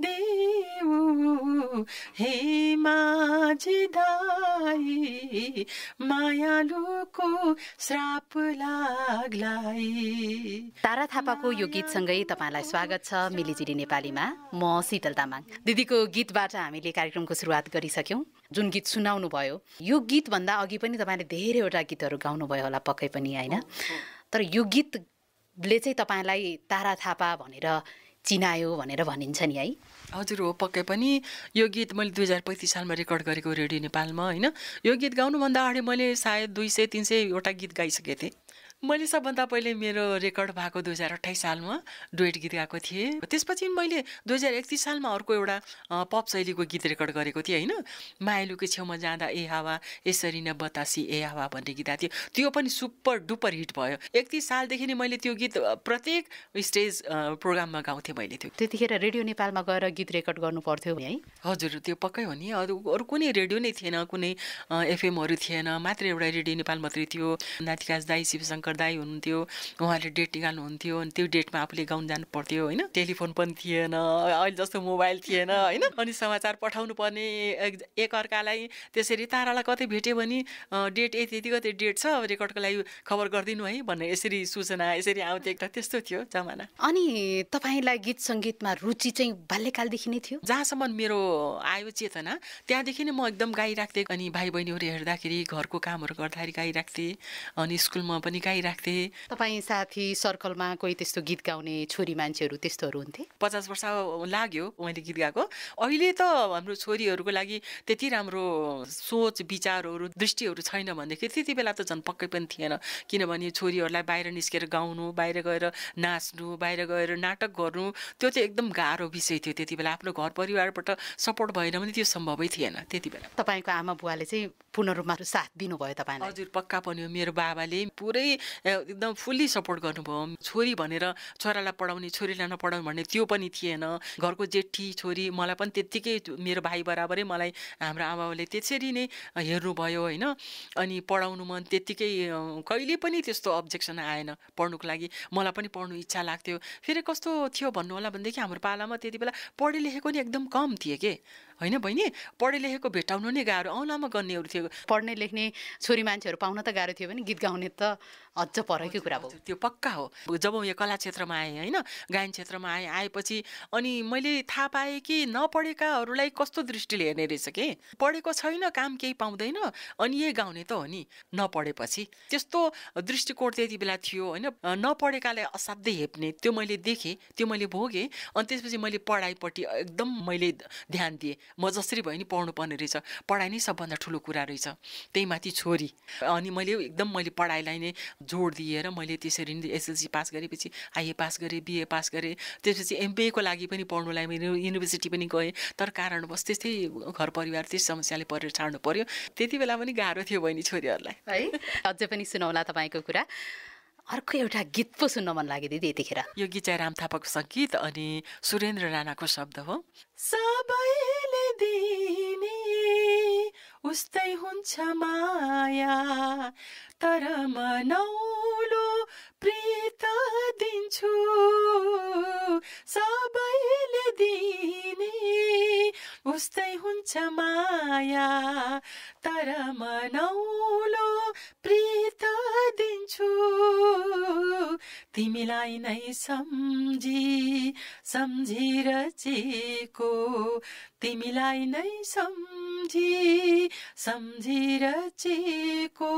देऊ हे माझे दाई मायालुको श्राप लाग्लाई तारा थापाको यो गीतसँगै तपाईँलाई स्वागत छ मिलिजिरी नेपालीमा म शीतल तामाङ दिदीको गीतबाट हामीले कार्यक्रमको सुरुवात गरिसक्यौँ जुन गीत सुनाउनु भयो यो गीतभन्दा अघि पनि तपाईँले धेरैवटा गीतहरू गाउनुभयो होला पक्कै पनि होइन तर यो गीतले चाहिँ तपाईँलाई तारा थापा भनेर चिनायो भनेर भनिन्छ नि है हजुर हो पक्कै पनि यो गीत मैले दुई हजार पैँतिस सालमा रेकर्ड गरेको रेडियो नेपालमा होइन यो गीत गाउनुभन्दा अगाडि मैले सायद दुई सय तिन सयवटा गीत गाइसकेको थिएँ मैले सबभन्दा पहिले मेरो रेकर्ड भएको दुई हजार अठाइस सालमा डुएट गीत गाएको थिएँ त्यसपछि मैले दुई हजार एकतिस सालमा अर्को एउटा पप शैलीको गीत रेकर्ड गरेको थिएँ होइन मायालुको छेउमा जाँदा ए हावा यसरी नै बतासी ए हावा भन्ने गीत आएको थियो त्यो पनि सुपर डुपर हिट भयो एकतिस सालदेखि नै मैले त्यो गीत प्रत्येक स्टेज प्रोग्राममा गाउँथेँ मैले त्यो त्यतिखेर रेडियो नेपालमा गएर गीत रेकर्ड गर्नु पर्थ्यो है हजुर त्यो पक्कै हो नि अरू अरू कुनै रेडियो नै थिएन कुनै एफएमहरू थिएन मात्र एउटा रेडियो नेपाल मात्रै थियो नातिकाज दाई शिवशङ्कर शङ्कर दाई हुनुहुन्थ्यो उहाँले डेट निकाल्नुहुन्थ्यो अनि त्यो डेटमा आफूले गाउन जानु पर्थ्यो होइन टेलिफोन पनि थिएन अहिले जस्तो मोबाइल थिएन होइन अनि समाचार पठाउनु पर्ने एकअर्कालाई त्यसरी तारालाई कतै भेट्यो भने डेट यति यति कतै डेट छ रेकर्डको लागि खबर गरिदिनु है भन्ने यसरी सूचना यसरी आउँथ्यो एउटा त्यस्तो थियो जमाना अनि तपाईँलाई गीत सङ्गीतमा रुचि चाहिँ बाल्यकालदेखि नै थियो जहाँसम्म मेरो आयो चेतना त्यहाँदेखि नै म एकदम गाइराख्थेँ अनि भाइ बहिनीहरू हेर्दाखेरि घरको कामहरू गर्दाखेरि गाइराख्थेँ अनि स्कुलमा पनि गाई गाइराख्थेँ तपाईँ साथी सर्कलमा कोही त्यस्तो गीत गाउने छोरी मान्छेहरू त्यस्तोहरू हुन्थे पचास वर्ष लाग्यो मैले गीत गाएको अहिले त हाम्रो छोरीहरूको लागि त्यति राम्रो सोच विचारहरू दृष्टिहरू छैन भनेदेखि त्यति बेला त झन् पक्कै पनि थिएन किनभने छोरीहरूलाई बाहिर निस्केर गाउनु बाहिर गएर नाच्नु बाहिर गएर नाटक गर्नु त्यो चाहिँ एकदम गाह्रो विषय थियो त्यति बेला आफ्नो घर परिवारबाट सपोर्ट भएन भने त्यो सम्भवै थिएन त्यति बेला तपाईँको आमा बुवाले चाहिँ पूर्ण रूपमा साथ दिनुभयो तपाईँलाई हजुर पक्का पनि हो मेरो बाबाले पुरै एकदम फुल्ली सपोर्ट गर्नुभयो छोरी भनेर छोरालाई पढाउने छोरीलाई नपढाउने भन्ने त्यो पनि थिएन घरको जेठी छोरी मलाई पनि त्यत्तिकै मेरो भाइ बराबरै मलाई हाम्रो आमाबाले त्यसरी नै हेर्नुभयो होइन अनि पढाउनु मन त्यत्तिकै कहिले पनि त्यस्तो अब्जेक्सन आएन पढ्नुको लागि मलाई पनि पढ्नु इच्छा लाग्थ्यो फेरि कस्तो थियो भन्नु होला भनेदेखि हाम्रो पालामा त्यति बेला पढे लेखेको नि एकदम कम थिए के होइन बहिनी पढे लेखेको भेटाउनु नै गाह्रो औँलामा गर्नेहरू थियो पढ्ने लेख्ने छोरी मान्छेहरू पाउन त गाह्रो थियो भने गीत गाउने त अझ परकै कुरा भयो त्यो पक्का हो जब म यो कला क्षेत्रमा आएँ होइन गायन क्षेत्रमा आएँ आएपछि अनि मैले थाहा पाएँ कि नपढेकाहरूलाई कस्तो दृष्टिले हेर्ने रहेछ कि पढेको छैन काम केही पाउँदैन अनि यही गाउने त हो नि नपढेपछि त्यस्तो दृष्टिकोण त्यति बेला थियो होइन नपढेकालाई असाध्यै हेप्ने त्यो मैले देखेँ त्यो मैले भोगेँ अनि त्यसपछि मैले पढाइपट्टि एकदम मैले ध्यान दिएँ म जसरी भयो नि पढ्नु पर्ने रहेछ पढाइ नै सबभन्दा ठुलो कुरा रहेछ त्यही माथि छोरी अनि मैले एकदम मैले पढाइलाई नै जोड दिएर मैले त्यसरी नै एसएलसी पास गरेपछि आइए पास गरेँ बिए पास गरेँ त्यसपछि एमबिएको लागि पनि पढ्नुलाई मैले युनिभर्सिटी पनि गएँ तर कारणवश त्यस्तै घर परिवार त्यस समस्याले परेर छाड्नु पर्यो त्यति बेला पनि गाह्रो थियो बहिनी छोरीहरूलाई है अझै पनि सुनाउला तपाईँको कुरा अर्को एउटा गीत पो सुन्न मन लाग्यो दिदी यतिखेर यो गीत चाहिँ राम थापाको सङ्गीत अनि सुरेन्द्र राणाको शब्द हो सबैले दिने उस्तै हुन्छ माया तर मनौलो प्रीत दिन्छु सबैले दिने उस्तै हुन्छ माया तर मनौलो प्रीत दिन्छु तिमीलाई नै सम्झी सम्झी रचेको तिमीलाई नै सम्झी सम्झी रचेको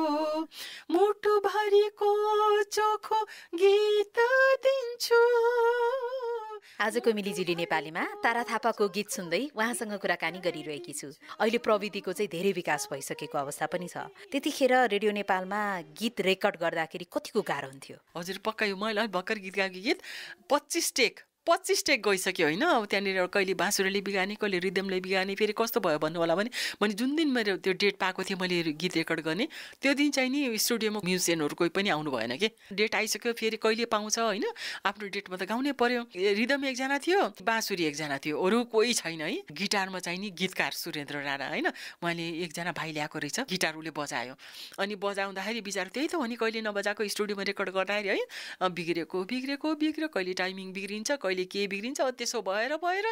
मुटुभरिको चोखो गीत दिन्छु आजको मिलिजुली नेपालीमा तारा थापाको गीत सुन्दै उहाँसँग कुराकानी गरिरहेकी छु अहिले प्रविधिको चाहिँ धेरै विकास भइसकेको अवस्था पनि छ त्यतिखेर रेडियो नेपालमा गीत रेकर्ड गर्दाखेरि कतिको गाह्रो हुन्थ्यो हजुर पक्का यो मैले भर्खर गीत गाएको गीत पच्चिस टेक पच्चिस टेक गइसक्यो होइन अब त्यहाँनिर कहिले बाँसुरीले बिगाने कहिले रिदमले बिगाने फेरि कस्तो भयो भन्नु होला भने मैले जुन दिन मेरो त्यो डेट पाएको थिएँ मैले गीत रेकर्ड गर्ने त्यो दिन चाहिँ नि स्टुडियोमा म्युजियनहरू कोही पनि आउनु भएन कि डेट आइसक्यो फेरि कहिले पाउँछ होइन आफ्नो डेटमा त गाउनै पर्यो रिदम एकजना थियो बाँसुरी एकजना थियो अरू कोही छैन है गिटारमा चाहिँ नि गीतकार सुरेन्द्र राणा होइन उहाँले एकजना भाइ ल्याएको रहेछ गिटार उसले बजायो अनि बजाउँदाखेरि बिचार त्यही त हो नि कहिले नबजाएको स्टुडियोमा रेकर्ड गर्दाखेरि है बिग्रेको बिग्रेको बिग्रियो कहिले टाइमिङ बिग्रिन्छ कहिले के बिग्रिन्छ त्यसो भएर भएर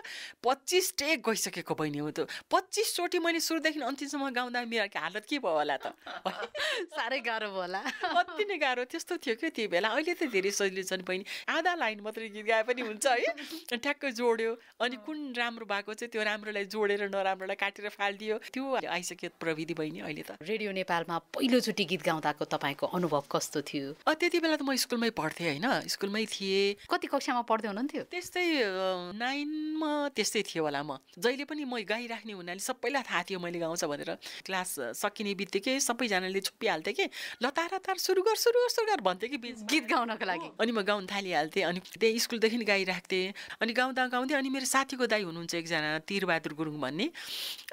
पच्चिस टेक गइसकेको बहिनी हो त पच्चिसचोटि मैले सुरुदेखि अन्तिमसम्म गाउँदा मेरो हालत के भयो होला त साह्रै गाह्रो भयो होला अति नै गाह्रो त्यस्तो थियो क्या त्यो बेला अहिले त धेरै सजिलो छन् बहिनी आधा लाइन मात्रै गीत गाए पनि हुन्छ है ठ्याक्कै जोड्यो अनि कुन राम्रो भएको चाहिँ त्यो राम्रोलाई जोडेर नराम्रोलाई काटेर फालिदियो त्यो आइसक्यो प्रविधि बहिनी अहिले त रेडियो नेपालमा पहिलोचोटि गीत गाउँदाको तपाईँको अनुभव कस्तो थियो त्यति बेला त म स्कुलमै पढ्थेँ होइन स्कुलमै थिएँ कति कक्षामा पढ्दै हुनुहुन्थ्यो त्यस्तै नाइनमा त्यस्तै थिएँ होला म जहिले पनि म गाइराख्ने हुनाले सबैलाई थाहा थियो मैले गाउँछ भनेर क्लास सकिने बित्तिकै सबैजनाले छुप्पिहाल्थेँ कि ल तार सुरु गर सुरु सुरु गर भन्थेँ कि गीत गाउनको लागि अनि म गाउन थालिहाल्थेँ अनि त्यही स्कुलदेखि गाइराख्थेँ अनि गाउँदा गाउँदै अनि मेरो साथीको दाई हुनुहुन्छ एकजना तिरबहादुर गुरुङ भन्ने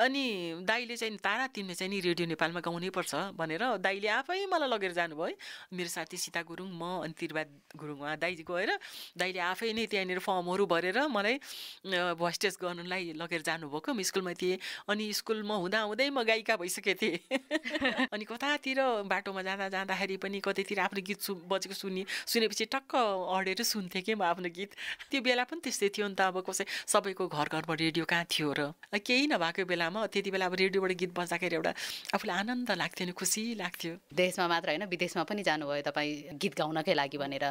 अनि दाईले चाहिँ तारा तिमीले चाहिँ नि रेडियो नेपालमा गाउनै पर्छ भनेर दाईले आफै मलाई लगेर जानुभयो है मेरो साथी सीता गुरुङ म अनि तिरबहादुर गुरुङ उहाँ दाई गएर दाईले आफै नै त्यहाँनिर फर्महरू भरेर मलाई भोइस टेस्ट गर्नुलाई लगेर जानुभएको म स्कुलमा थिएँ अनि स्कुलमा हुँदाहुँदै म गायिका भइसकेको थिएँ अनि कतातिर बाटोमा जाँदा जाँदाखेरि पनि कतैतिर आफ्नो गीत सु बजेको सुने सुनेपछि टक्क अडेर सुन्थेँ कि म आफ्नो गीत त्यो बेला पनि त्यस्तै थियो नि त अब कसै सबैको घर घरमा रेडियो कहाँ थियो र केही नभएको बेलामा त्यति बेला अब रेडियोबाट गीत बज्दाखेरि एउटा आफूलाई आनन्द लाग्थ्यो नि खुसी लाग्थ्यो देशमा मात्र होइन विदेशमा पनि जानुभयो तपाईँ गीत गाउनकै लागि भनेर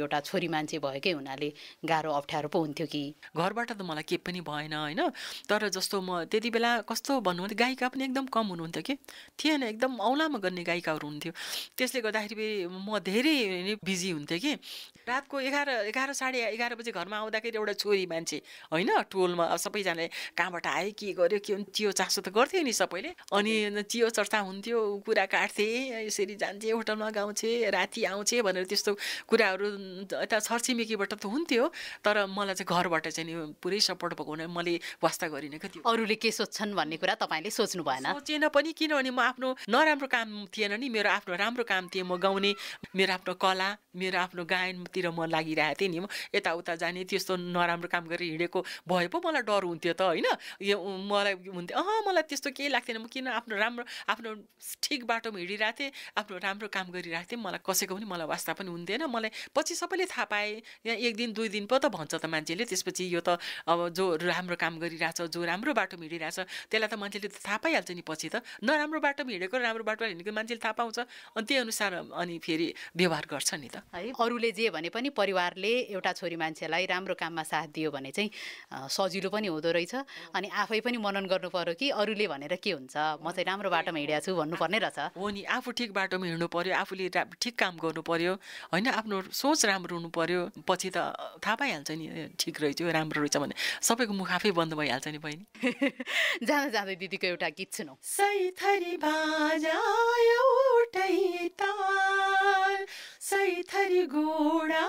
एउटा छोरी मान्छे भएकै हुनाले गाह्रो अप्ठ्यारो पो हुन्थ्यो कि घरबाट त मलाई के पनि भएन होइन तर जस्तो म त्यति बेला कस्तो भन्नुहुन्थ्यो गायिका पनि एकदम कम हुनुहुन्थ्यो कि थिएन एकदम औलामा गर्ने गायिकाहरू हुन्थ्यो त्यसले गर्दाखेरि म धेरै बिजी हुन्थेँ कि रातको एघार एघार साढे एघार बजी घरमा आउँदाखेरि एउटा छोरी मान्छे होइन टोलमा सबैजनाले कहाँबाट आयो के गर्यो के चियो चासो त गर्थ्यो नि सबैले अनि चियो चर्चा हुन्थ्यो कुरा काट्थे यसरी जान्थे होटलमा गाउँछे राति आउँछे भनेर त्यस्तो कुराहरू यता छरछिमेकीबाट त हुन्थ्यो तर मलाई चाहिँ घरबाट चाहिँ नि पुरै सपोर्ट भएको हुनाले मैले वास्ता गरिनँ क्या त्यो अरूले के सोच्छन् भन्ने कुरा तपाईँले सोच्नु भएन सोचेन पनि किनभने म आफ्नो नराम्रो काम थिएन नि मेरो आफ्नो राम्रो काम थिएँ म गाउने मेरो आफ्नो कला मेरो आफ्नो गायनतिर म लागिरहेको थिएँ नि म यताउता जाने त्यस्तो नराम्रो काम गरेर हिँडेको भए पो मलाई डर हुन्थ्यो त होइन यो मलाई हुन्थ्यो अँ मलाई त्यस्तो केही लाग्थेन म किन आफ्नो राम्रो आफ्नो ठिक बाटोमा हिँडिरहेको थिएँ आफ्नो राम्रो काम गरिरहेको थिएँ मलाई कसैको पनि मलाई वास्ता पनि हुन्थेन मलाई पछि सबैले थाहा पाएँ यहाँ एक दिन दुई दिन पो त भन्छ त मान्छेले त्यसपछि यो त अब जो राम्रो काम गरिरहेछ जो राम्रो बाटोमा हिँडिरहेछ त्यसलाई त मान्छेले त थाहा पाइहाल्छ नि पछि त नराम्रो बाटोमा हिँडेको राम्रो बाटोमा हिँडेको मान्छेले थाहा पाउँछ अनि त्यही अनुसार अनि फेरि व्यवहार गर्छ नि त है अरूले जे भने पनि परिवारले एउटा छोरी मान्छेलाई राम्रो काममा साथ दियो भने चाहिँ सजिलो पनि हुँदो रहेछ अनि आफै पनि मनन गर्नु पर्यो कि अरूले भनेर के हुन्छ म चाहिँ राम्रो बाटोमा हिँडेको छु भन्नुपर्ने रहेछ हो नि आफू ठिक बाटोमा हिँड्नु पर्यो आफूले ठिक काम गर्नु पर्यो होइन आफ्नो सोच राम्रो हुनु पर्यो पछि त थाहा पाइहाल्छ भइहाल्छ नि ठिक रहेछ राम्रो रहेछ भने सबैको मुख आफै बन्द भइहाल्छ नि बहिनी जाँदा जाँदै दिदीको एउटा गीत सुनौ सैथरी घोडा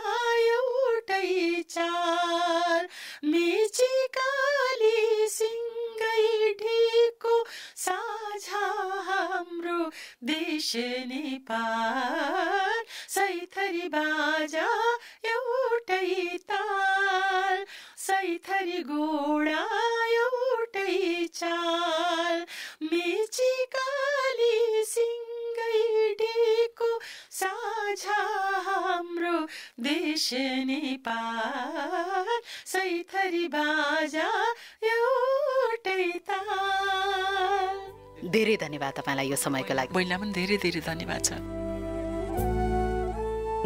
एउटै चार मेची काली सिङ्गै ढिको साझा हाम्रो देश नेपाल सैथरी बाजा एउटै सैथरी घोडा एउटै चाल मेची काली सिङ्गै डेको साझा हाम्रो देश नेपाल सैथरी बाजा एउटै ताल धेरै धन्यवाद तपाईँलाई यो समयको लागि महिला पनि धेरै धेरै धन्यवाद छ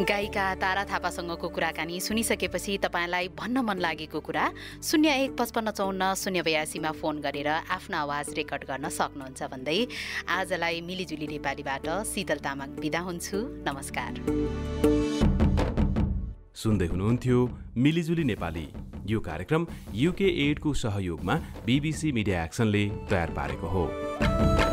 गायिका तारा थापासँगको कुराकानी सुनिसकेपछि तपाईँलाई भन्न मन लागेको कुरा शून्य एक पचपन्न चौन्न शून्य बयासीमा फोन गरेर आफ्नो आवाज रेकर्ड गर्न सक्नुहुन्छ भन्दै आजलाई मिलिजुली नेपालीबाट शीतल तामाङ बिदा हुन्छु नमस्कार सुन्दै हुनुहुन्थ्यो मिलिजुली नेपाली यो कार्यक्रम युके एडको सहयोगमा बिबिसी मिडिया एक्सनले तयार पारेको हो